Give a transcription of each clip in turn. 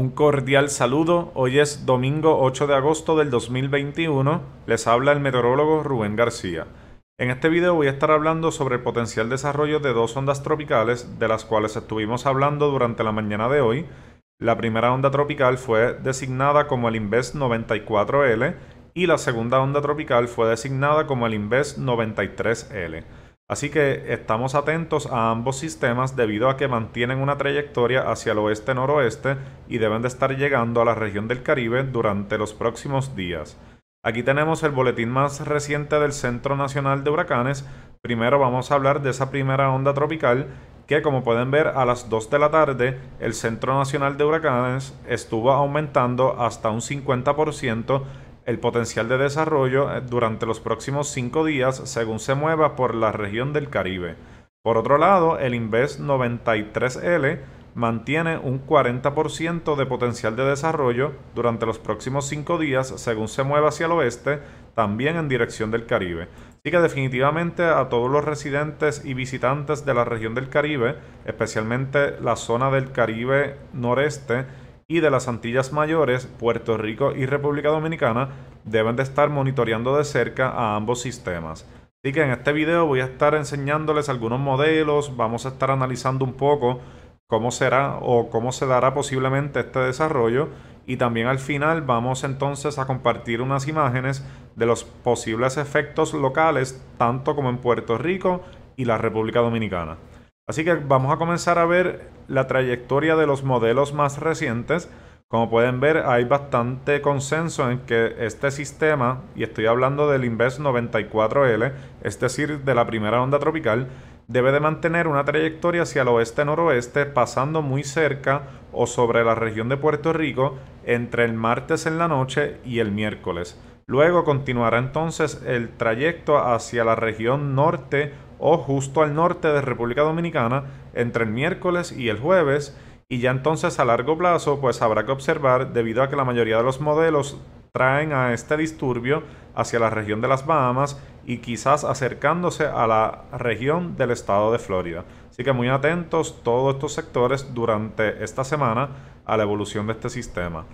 Un cordial saludo, hoy es domingo 8 de agosto del 2021, les habla el meteorólogo Rubén García. En este video voy a estar hablando sobre el potencial desarrollo de dos ondas tropicales de las cuales estuvimos hablando durante la mañana de hoy. La primera onda tropical fue designada como el Inves 94L y la segunda onda tropical fue designada como el Inves 93L. Así que estamos atentos a ambos sistemas debido a que mantienen una trayectoria hacia el oeste-noroeste y deben de estar llegando a la región del Caribe durante los próximos días. Aquí tenemos el boletín más reciente del Centro Nacional de Huracanes. Primero vamos a hablar de esa primera onda tropical que como pueden ver a las 2 de la tarde el Centro Nacional de Huracanes estuvo aumentando hasta un 50% el potencial de desarrollo eh, durante los próximos cinco días según se mueva por la región del Caribe. Por otro lado, el Invest 93L mantiene un 40% de potencial de desarrollo durante los próximos cinco días según se mueva hacia el oeste, también en dirección del Caribe. Así que definitivamente a todos los residentes y visitantes de la región del Caribe, especialmente la zona del Caribe noreste, y de las Antillas Mayores, Puerto Rico y República Dominicana deben de estar monitoreando de cerca a ambos sistemas. Así que en este video voy a estar enseñándoles algunos modelos, vamos a estar analizando un poco cómo será o cómo se dará posiblemente este desarrollo y también al final vamos entonces a compartir unas imágenes de los posibles efectos locales tanto como en Puerto Rico y la República Dominicana. Así que vamos a comenzar a ver la trayectoria de los modelos más recientes. Como pueden ver, hay bastante consenso en que este sistema, y estoy hablando del Inverse 94L, es decir, de la primera onda tropical, debe de mantener una trayectoria hacia el oeste-noroeste, pasando muy cerca o sobre la región de Puerto Rico entre el martes en la noche y el miércoles. Luego continuará entonces el trayecto hacia la región norte o justo al norte de República Dominicana entre el miércoles y el jueves y ya entonces a largo plazo pues habrá que observar debido a que la mayoría de los modelos traen a este disturbio hacia la región de las Bahamas y quizás acercándose a la región del estado de Florida. Así que muy atentos todos estos sectores durante esta semana a la evolución de este sistema.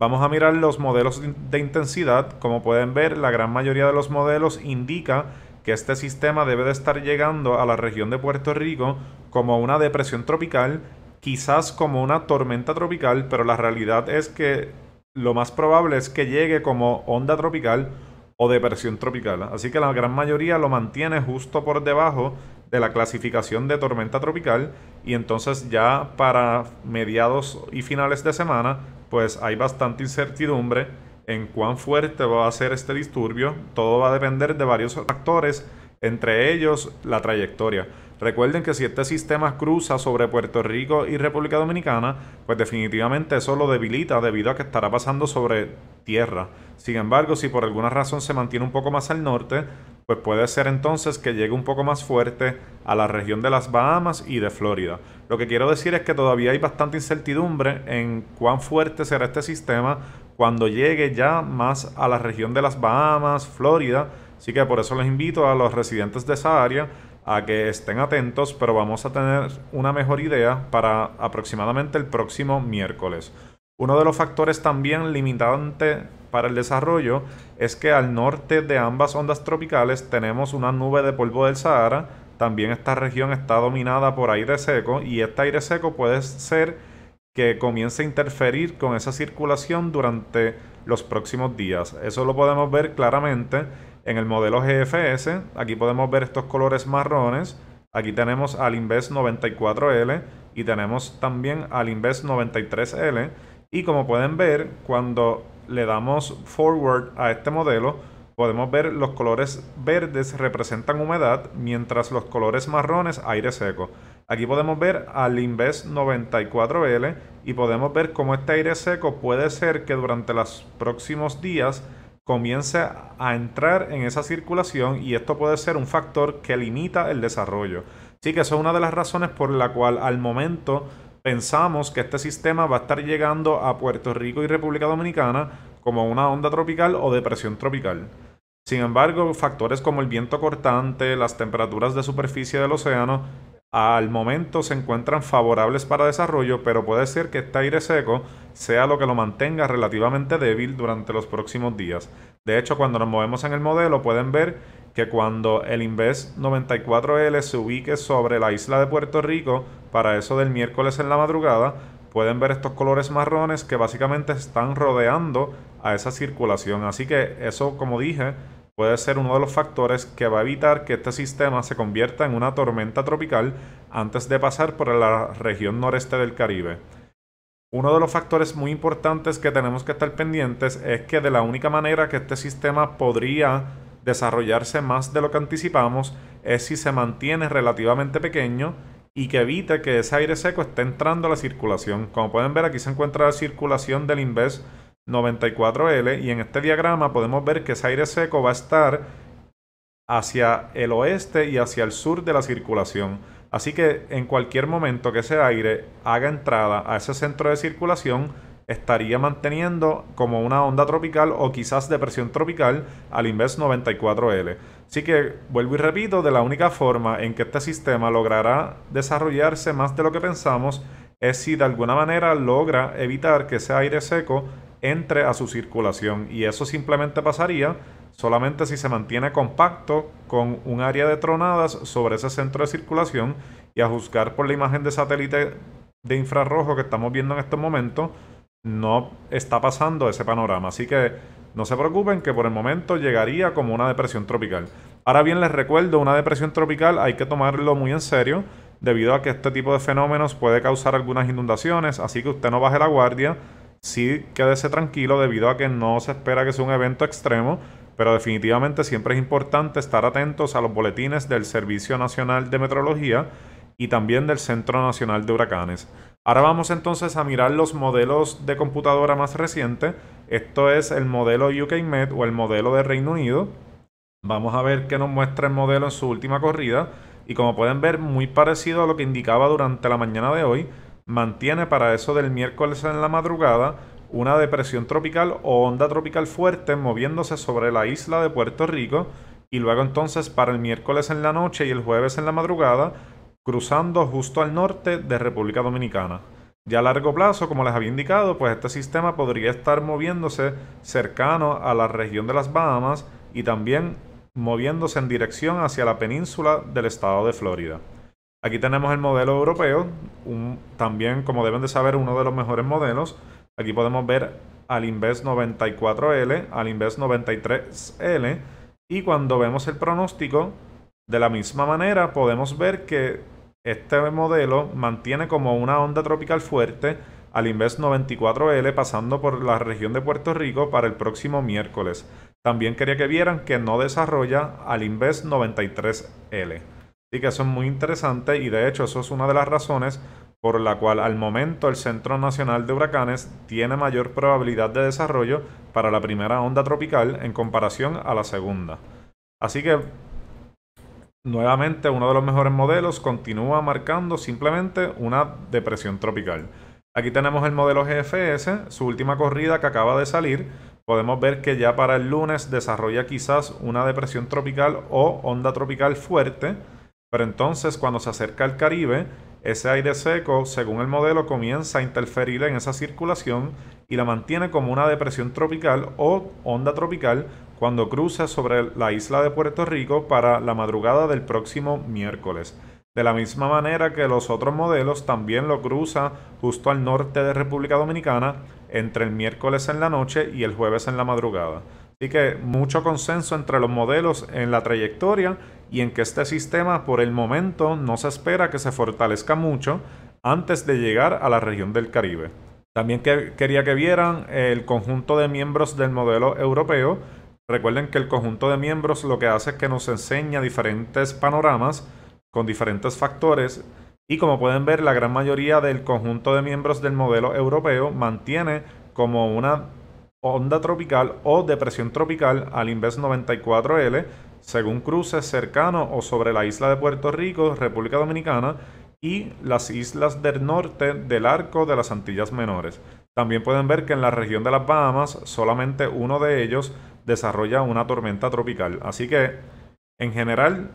Vamos a mirar los modelos de intensidad. Como pueden ver, la gran mayoría de los modelos indica que este sistema debe de estar llegando a la región de Puerto Rico como una depresión tropical, quizás como una tormenta tropical, pero la realidad es que lo más probable es que llegue como onda tropical o depresión tropical. Así que la gran mayoría lo mantiene justo por debajo de la clasificación de tormenta tropical y entonces ya para mediados y finales de semana pues hay bastante incertidumbre en cuán fuerte va a ser este disturbio. Todo va a depender de varios factores, entre ellos la trayectoria. Recuerden que si este sistema cruza sobre Puerto Rico y República Dominicana, pues definitivamente eso lo debilita debido a que estará pasando sobre tierra. Sin embargo, si por alguna razón se mantiene un poco más al norte, pues puede ser entonces que llegue un poco más fuerte a la región de las Bahamas y de Florida. Lo que quiero decir es que todavía hay bastante incertidumbre en cuán fuerte será este sistema cuando llegue ya más a la región de las Bahamas, Florida. Así que por eso les invito a los residentes de esa área a que estén atentos, pero vamos a tener una mejor idea para aproximadamente el próximo miércoles. Uno de los factores también limitante para el desarrollo es que al norte de ambas ondas tropicales tenemos una nube de polvo del Sahara. También esta región está dominada por aire seco y este aire seco puede ser que comience a interferir con esa circulación durante los próximos días. Eso lo podemos ver claramente en el modelo GFS. Aquí podemos ver estos colores marrones. Aquí tenemos al Inves 94L y tenemos también al Inves 93L. Y como pueden ver, cuando le damos forward a este modelo, podemos ver los colores verdes representan humedad, mientras los colores marrones aire seco. Aquí podemos ver al Invest 94 l y podemos ver cómo este aire seco puede ser que durante los próximos días comience a entrar en esa circulación y esto puede ser un factor que limita el desarrollo. Así que eso es una de las razones por la cual al momento pensamos que este sistema va a estar llegando a Puerto Rico y República Dominicana como una onda tropical o depresión tropical. Sin embargo, factores como el viento cortante, las temperaturas de superficie del océano al momento se encuentran favorables para desarrollo, pero puede ser que este aire seco sea lo que lo mantenga relativamente débil durante los próximos días. De hecho, cuando nos movemos en el modelo pueden ver que cuando el Inves 94L se ubique sobre la isla de Puerto Rico, para eso del miércoles en la madrugada, pueden ver estos colores marrones que básicamente están rodeando a esa circulación. Así que eso, como dije, puede ser uno de los factores que va a evitar que este sistema se convierta en una tormenta tropical antes de pasar por la región noreste del Caribe. Uno de los factores muy importantes que tenemos que estar pendientes es que de la única manera que este sistema podría desarrollarse más de lo que anticipamos es si se mantiene relativamente pequeño y que evite que ese aire seco esté entrando a la circulación. Como pueden ver aquí se encuentra la circulación del Inves 94L y en este diagrama podemos ver que ese aire seco va a estar hacia el oeste y hacia el sur de la circulación. Así que en cualquier momento que ese aire haga entrada a ese centro de circulación, estaría manteniendo como una onda tropical o quizás depresión tropical al invés 94L. Así que vuelvo y repito, de la única forma en que este sistema logrará desarrollarse más de lo que pensamos es si de alguna manera logra evitar que ese aire seco entre a su circulación y eso simplemente pasaría solamente si se mantiene compacto con un área de tronadas sobre ese centro de circulación y a juzgar por la imagen de satélite de infrarrojo que estamos viendo en este momento no está pasando ese panorama. Así que no se preocupen que por el momento llegaría como una depresión tropical. Ahora bien, les recuerdo, una depresión tropical hay que tomarlo muy en serio debido a que este tipo de fenómenos puede causar algunas inundaciones, así que usted no baje la guardia Sí, quédese tranquilo debido a que no se espera que sea un evento extremo, pero definitivamente siempre es importante estar atentos a los boletines del Servicio Nacional de Meteorología y también del Centro Nacional de Huracanes. Ahora vamos entonces a mirar los modelos de computadora más reciente. Esto es el modelo UKMet o el modelo de Reino Unido. Vamos a ver qué nos muestra el modelo en su última corrida. Y como pueden ver, muy parecido a lo que indicaba durante la mañana de hoy, mantiene para eso del miércoles en la madrugada una depresión tropical o onda tropical fuerte moviéndose sobre la isla de Puerto Rico y luego entonces para el miércoles en la noche y el jueves en la madrugada cruzando justo al norte de República Dominicana. Ya a largo plazo, como les había indicado, pues este sistema podría estar moviéndose cercano a la región de las Bahamas y también moviéndose en dirección hacia la península del estado de Florida. Aquí tenemos el modelo europeo, también como deben de saber uno de los mejores modelos. Aquí podemos ver al Inves 94L, al Inves 93L y cuando vemos el pronóstico, de la misma manera podemos ver que este modelo mantiene como una onda tropical fuerte al Inves 94L pasando por la región de Puerto Rico para el próximo miércoles. También quería que vieran que no desarrolla al Inves 93L. Así que eso es muy interesante y de hecho eso es una de las razones por la cual al momento el Centro Nacional de Huracanes tiene mayor probabilidad de desarrollo para la primera onda tropical en comparación a la segunda. Así que nuevamente uno de los mejores modelos continúa marcando simplemente una depresión tropical. Aquí tenemos el modelo GFS, su última corrida que acaba de salir. Podemos ver que ya para el lunes desarrolla quizás una depresión tropical o onda tropical fuerte pero entonces cuando se acerca al Caribe, ese aire seco, según el modelo, comienza a interferir en esa circulación y la mantiene como una depresión tropical o onda tropical cuando cruza sobre la isla de Puerto Rico para la madrugada del próximo miércoles. De la misma manera que los otros modelos también lo cruza justo al norte de República Dominicana entre el miércoles en la noche y el jueves en la madrugada. Así que mucho consenso entre los modelos en la trayectoria y en que este sistema por el momento no se espera que se fortalezca mucho antes de llegar a la región del Caribe. También quería que vieran el conjunto de miembros del modelo europeo. Recuerden que el conjunto de miembros lo que hace es que nos enseña diferentes panoramas con diferentes factores y como pueden ver la gran mayoría del conjunto de miembros del modelo europeo mantiene como una onda tropical o depresión tropical al Inves 94L, según cruces cercanos o sobre la isla de Puerto Rico, República Dominicana y las islas del norte del arco de las Antillas Menores. También pueden ver que en la región de las Bahamas solamente uno de ellos desarrolla una tormenta tropical. Así que, en general,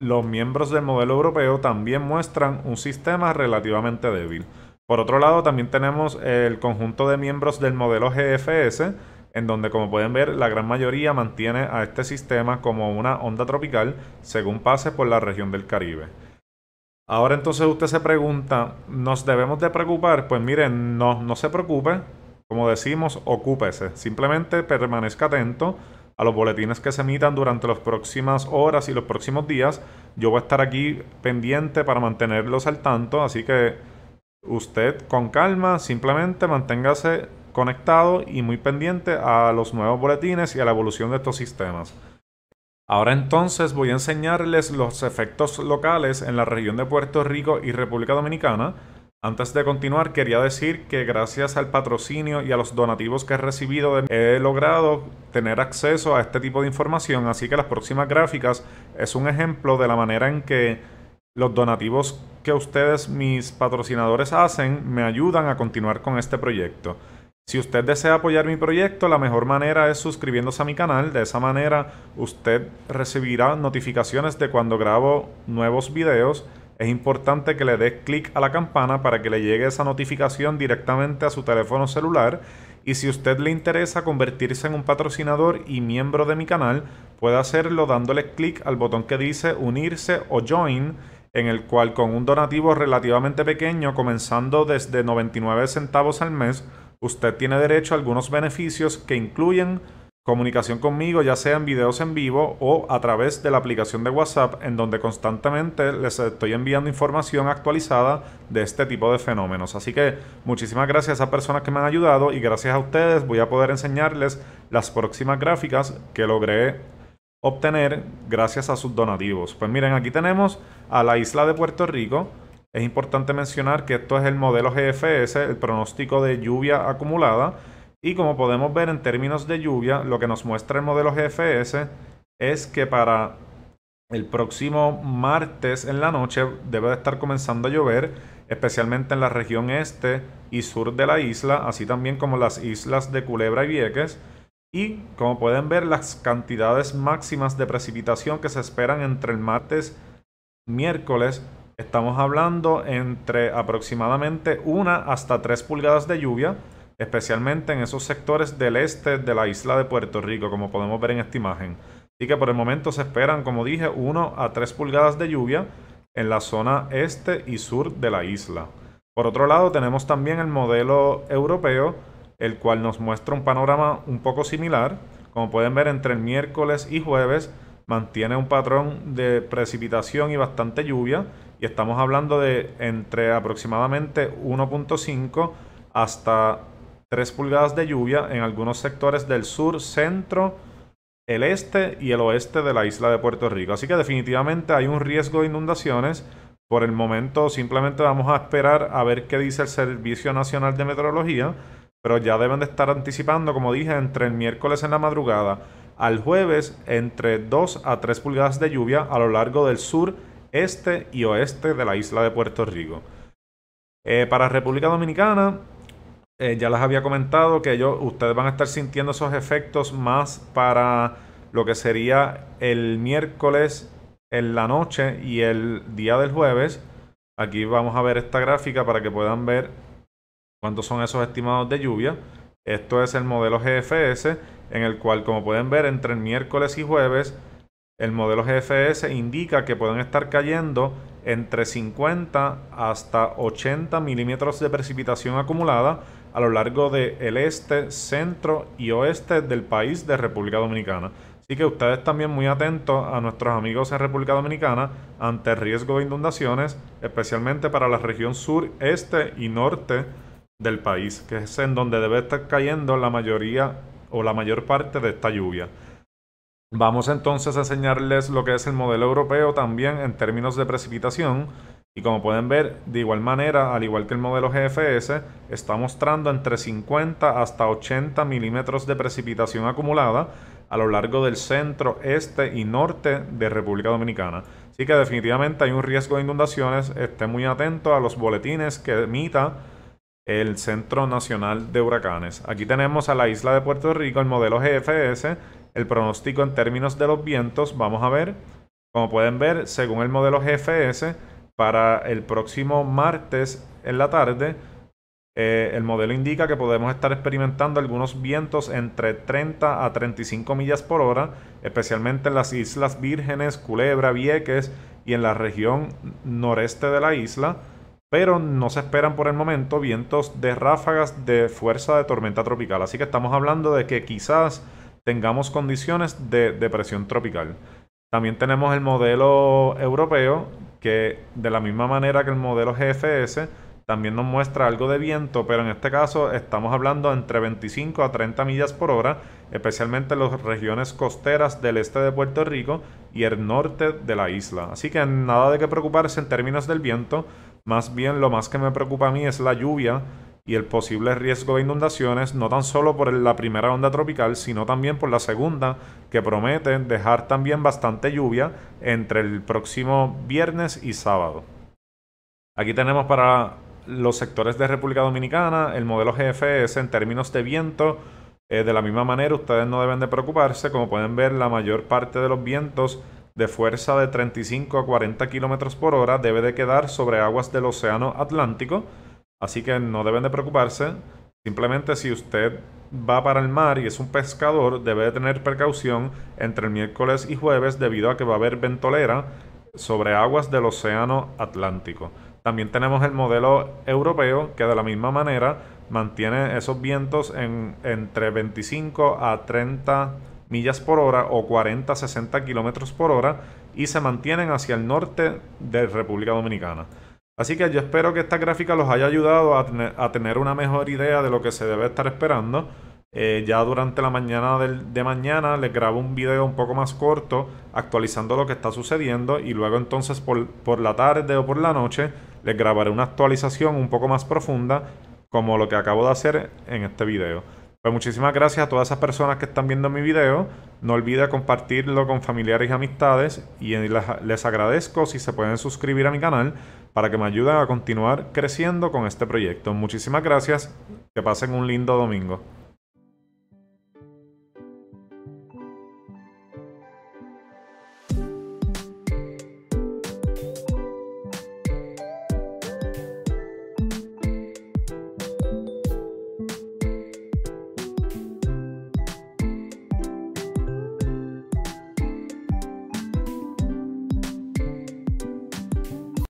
los miembros del modelo europeo también muestran un sistema relativamente débil. Por otro lado, también tenemos el conjunto de miembros del modelo GFS, en donde como pueden ver la gran mayoría mantiene a este sistema como una onda tropical según pase por la región del Caribe. Ahora entonces usted se pregunta, ¿nos debemos de preocupar? Pues miren, no, no se preocupe, como decimos, ocúpese, simplemente permanezca atento a los boletines que se emitan durante las próximas horas y los próximos días. Yo voy a estar aquí pendiente para mantenerlos al tanto, así que usted con calma simplemente manténgase conectado y muy pendiente a los nuevos boletines y a la evolución de estos sistemas. Ahora entonces voy a enseñarles los efectos locales en la región de Puerto Rico y República Dominicana. Antes de continuar, quería decir que gracias al patrocinio y a los donativos que he recibido, he logrado tener acceso a este tipo de información, así que las próximas gráficas es un ejemplo de la manera en que los donativos que ustedes, mis patrocinadores, hacen me ayudan a continuar con este proyecto. Si usted desea apoyar mi proyecto, la mejor manera es suscribiéndose a mi canal. De esa manera usted recibirá notificaciones de cuando grabo nuevos videos. Es importante que le dé clic a la campana para que le llegue esa notificación directamente a su teléfono celular. Y si usted le interesa convertirse en un patrocinador y miembro de mi canal, puede hacerlo dándole clic al botón que dice unirse o join en el cual con un donativo relativamente pequeño, comenzando desde 99 centavos al mes, usted tiene derecho a algunos beneficios que incluyen comunicación conmigo ya sea en videos en vivo o a través de la aplicación de WhatsApp en donde constantemente les estoy enviando información actualizada de este tipo de fenómenos. Así que muchísimas gracias a esas personas que me han ayudado y gracias a ustedes voy a poder enseñarles las próximas gráficas que logré obtener gracias a sus donativos. Pues miren, aquí tenemos a la isla de Puerto Rico. Es importante mencionar que esto es el modelo GFS, el pronóstico de lluvia acumulada. Y como podemos ver en términos de lluvia, lo que nos muestra el modelo GFS es que para el próximo martes en la noche debe de estar comenzando a llover, especialmente en la región este y sur de la isla, así también como las islas de Culebra y Vieques. Y como pueden ver, las cantidades máximas de precipitación que se esperan entre el martes y miércoles, estamos hablando entre aproximadamente 1 hasta 3 pulgadas de lluvia, especialmente en esos sectores del este de la isla de Puerto Rico, como podemos ver en esta imagen. Así que por el momento se esperan, como dije, 1 a 3 pulgadas de lluvia en la zona este y sur de la isla. Por otro lado, tenemos también el modelo europeo el cual nos muestra un panorama un poco similar. Como pueden ver, entre el miércoles y jueves mantiene un patrón de precipitación y bastante lluvia. Y estamos hablando de entre aproximadamente 1.5 hasta 3 pulgadas de lluvia en algunos sectores del sur, centro, el este y el oeste de la isla de Puerto Rico. Así que definitivamente hay un riesgo de inundaciones. Por el momento simplemente vamos a esperar a ver qué dice el Servicio Nacional de Meteorología pero ya deben de estar anticipando, como dije, entre el miércoles en la madrugada al jueves entre 2 a 3 pulgadas de lluvia a lo largo del sur, este y oeste de la isla de Puerto Rico. Eh, para República Dominicana, eh, ya les había comentado que ustedes van a estar sintiendo esos efectos más para lo que sería el miércoles en la noche y el día del jueves. Aquí vamos a ver esta gráfica para que puedan ver cuántos son esos estimados de lluvia. Esto es el modelo GFS, en el cual, como pueden ver, entre el miércoles y jueves, el modelo GFS indica que pueden estar cayendo entre 50 hasta 80 milímetros de precipitación acumulada a lo largo del este, centro y oeste del país de República Dominicana. Así que ustedes también muy atentos a nuestros amigos en República Dominicana ante riesgo de inundaciones, especialmente para la región sur, este y norte del país, que es en donde debe estar cayendo la mayoría o la mayor parte de esta lluvia. Vamos entonces a enseñarles lo que es el modelo europeo también en términos de precipitación. Y como pueden ver, de igual manera, al igual que el modelo GFS, está mostrando entre 50 hasta 80 milímetros de precipitación acumulada a lo largo del centro, este y norte de República Dominicana. Así que definitivamente hay un riesgo de inundaciones. Esté muy atento a los boletines que emita el Centro Nacional de Huracanes. Aquí tenemos a la isla de Puerto Rico, el modelo GFS, el pronóstico en términos de los vientos. Vamos a ver, como pueden ver, según el modelo GFS, para el próximo martes en la tarde, eh, el modelo indica que podemos estar experimentando algunos vientos entre 30 a 35 millas por hora, especialmente en las Islas Vírgenes, Culebra, Vieques y en la región noreste de la isla pero no se esperan por el momento vientos de ráfagas de fuerza de tormenta tropical. Así que estamos hablando de que quizás tengamos condiciones de depresión tropical. También tenemos el modelo europeo, que de la misma manera que el modelo GFS, también nos muestra algo de viento, pero en este caso estamos hablando entre 25 a 30 millas por hora, especialmente en las regiones costeras del este de Puerto Rico y el norte de la isla. Así que nada de qué preocuparse en términos del viento, más bien lo más que me preocupa a mí es la lluvia y el posible riesgo de inundaciones, no tan solo por la primera onda tropical, sino también por la segunda, que promete dejar también bastante lluvia entre el próximo viernes y sábado. Aquí tenemos para los sectores de República Dominicana el modelo GFS en términos de viento. Eh, de la misma manera, ustedes no deben de preocuparse, como pueden ver, la mayor parte de los vientos de fuerza de 35 a 40 kilómetros por hora debe de quedar sobre aguas del Océano Atlántico, así que no deben de preocuparse. Simplemente si usted va para el mar y es un pescador, debe de tener precaución entre el miércoles y jueves debido a que va a haber ventolera sobre aguas del Océano Atlántico. También tenemos el modelo europeo que de la misma manera mantiene esos vientos en, entre 25 a 30 millas por hora o 40-60 kilómetros por hora y se mantienen hacia el norte de República Dominicana. Así que yo espero que esta gráfica los haya ayudado a, tener, una mejor idea de lo que se debe estar esperando. Eh, ya durante la mañana de mañana les grabo un video un poco más corto actualizando lo que está sucediendo y luego entonces por, por la tarde o por la noche les grabaré una actualización un poco más profunda como lo que acabo de hacer en este video. Pues muchísimas gracias a todas esas personas que están viendo mi video. No olvide compartirlo con familiares y amistades. Y les agradezco si se pueden suscribir a mi canal para que me ayuden a continuar creciendo con este proyecto. Muchísimas gracias. Que pasen un lindo domingo.